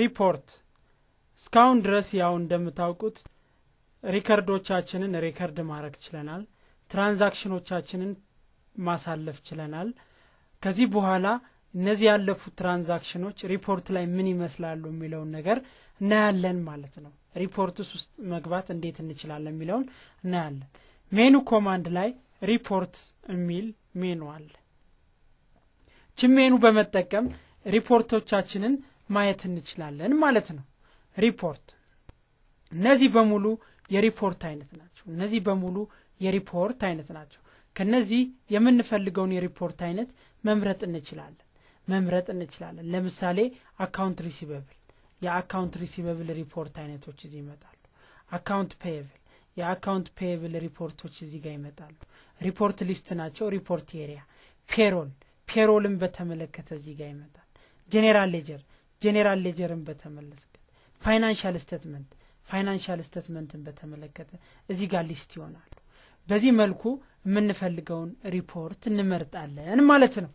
ሪፖርት እስካሁን ድረስ ያው እንደምታውቁት ሪከርዶቻችንን ሪከርድ ማድረግ ችለናል። ትራንዛክሽኖቻችንን ማሳለፍ ችለናል። ከዚህ በኋላ እነዚህ ያለፉት ትራንዛክሽኖች ሪፖርት ላይ ምን ይመስላሉ የሚለውን ነገር እናያለን ማለት ነው። ሪፖርትስ ውስጥ መግባት እንዴት እንችላለን የሚለውን እናያለን። ሜኑ ኮማንድ ላይ ሪፖርት የሚል ሜኑ አለ። ችሜኑ በመጠቀም ሪፖርቶቻችንን ማየት እንችላለን ማለት ነው። ሪፖርት እነዚህ በሙሉ የሪፖርት አይነት ናቸው። እነዚህ በሙሉ የሪፖርት አይነት ናቸው። ከነዚህ የምንፈልገውን የሪፖርት አይነት መምረጥ እንችላለን መምረጥ እንችላለን። ለምሳሌ አካውንት ሪሲቨብል የአካውንት ሪሲቨብል ሪፖርት አይነቶች እዚህ ይመጣሉ። አካውንት ፔየብል የአካውንት ፔየብል ሪፖርቶች እዚህ ጋር ይመጣሉ። ሪፖርት ሊስት ናቸው። ሪፖርት ኤሪያ ፔሮል ፔሮልን በተመለከተ እዚህ ጋር ይመጣል። ጄኔራል ሌጀር ጄኔራል ሌጀርን በተመለከተ ፋይናንሻል ስተትመንት ፋይናንሻል ስተትመንትን በተመለከተ እዚህ ጋር ሊስት ይሆናሉ። በዚህ መልኩ የምንፈልገውን ሪፖርት እንመርጣለን ማለት ነው።